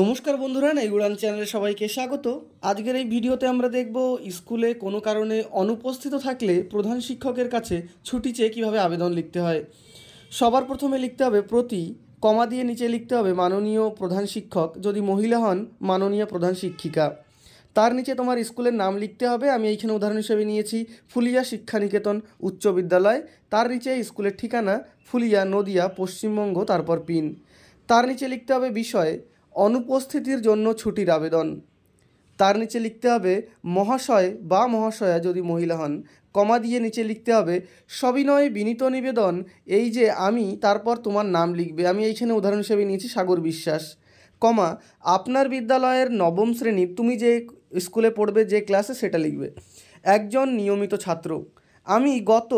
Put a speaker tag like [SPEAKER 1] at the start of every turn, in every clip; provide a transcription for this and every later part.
[SPEAKER 1] নমস্কার বন্ধুরা নাইগুড়ান চ্যানেলে সবাইকে স্বাগত আজকের এই ভিডিওতে আমরা দেখব স্কুলে কোনো কারণে অনুপস্থিত থাকলে প্রধান শিক্ষকের কাছে ছুটি চেয়ে কীভাবে আবেদন লিখতে হয় সবার প্রথমে লিখতে হবে প্রতি কমা দিয়ে নিচে লিখতে হবে মাননীয় প্রধান শিক্ষক যদি মহিলা হন মাননীয় প্রধান শিক্ষিকা তার নিচে তোমার স্কুলের নাম লিখতে হবে আমি এইখানে উদাহরণ হিসেবে নিয়েছি ফুলিয়া শিক্ষানিকেতন উচ্চ বিদ্যালয় তার নিচে স্কুলের ঠিকানা ফুলিয়া নদিয়া পশ্চিমবঙ্গ তারপর পিন তার নিচে লিখতে হবে বিষয় অনুপস্থিতির জন্য ছুটির আবেদন তার নিচে লিখতে হবে মহাশয় বা মহাশয়া যদি মহিলা হন কমা দিয়ে নিচে লিখতে হবে সবিনয় বিনীত নিবেদন এই যে আমি তারপর তোমার নাম লিখবে আমি এইখানে উদাহরণ হিসেবে নিয়েছি সাগর বিশ্বাস কমা আপনার বিদ্যালয়ের নবম শ্রেণী তুমি যে স্কুলে পড়বে যে ক্লাসে সেটা লিখবে একজন নিয়মিত ছাত্র আমি গত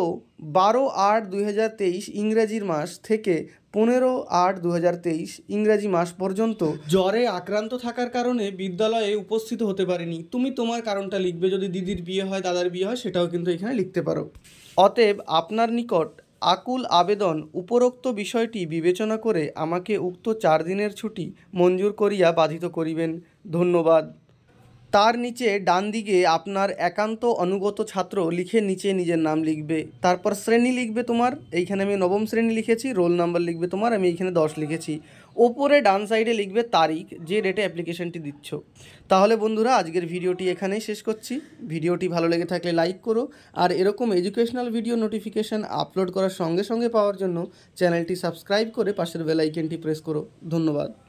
[SPEAKER 1] বারো আট দুই হাজার তেইশ ইংরাজির মাস থেকে পনেরো আট দু হাজার তেইশ ইংরাজি মাস পর্যন্ত জ্বরে আক্রান্ত থাকার কারণে বিদ্যালয়ে উপস্থিত হতে পারিনি তুমি তোমার কারণটা লিখবে যদি দিদির বিয়ে হয় দাদার বিয়ে হয় সেটাও কিন্তু এখানে লিখতে পারো অতএব আপনার নিকট আকুল আবেদন উপরোক্ত বিষয়টি বিবেচনা করে আমাকে উক্ত চার দিনের ছুটি মঞ্জুর করিয়া বাধিত করিবেন ধন্যবাদ তার নিচে ডান দিকে আপনার একান্ত অনুগত ছাত্র লিখে নিচে নিজের নাম লিখবে তারপর শ্রেণী লিখবে তোমার এইখানে আমি নবম শ্রেণী লিখেছি রোল নাম্বার লিখবে তোমার আমি এইখানে দশ লিখেছি ওপরে ডান সাইডে লিখবে তারিখ যে ডেটে অ্যাপ্লিকেশনটি দিচ্ছ তাহলে বন্ধুরা আজকের ভিডিওটি এখানেই শেষ করছি ভিডিওটি ভালো লেগে থাকলে লাইক করো আর এরকম এডুকেশনাল ভিডিও নোটিফিকেশান আপলোড করার সঙ্গে সঙ্গে পাওয়ার জন্য চ্যানেলটি সাবস্ক্রাইব করে পাশের বেলাইকেনটি প্রেস করো ধন্যবাদ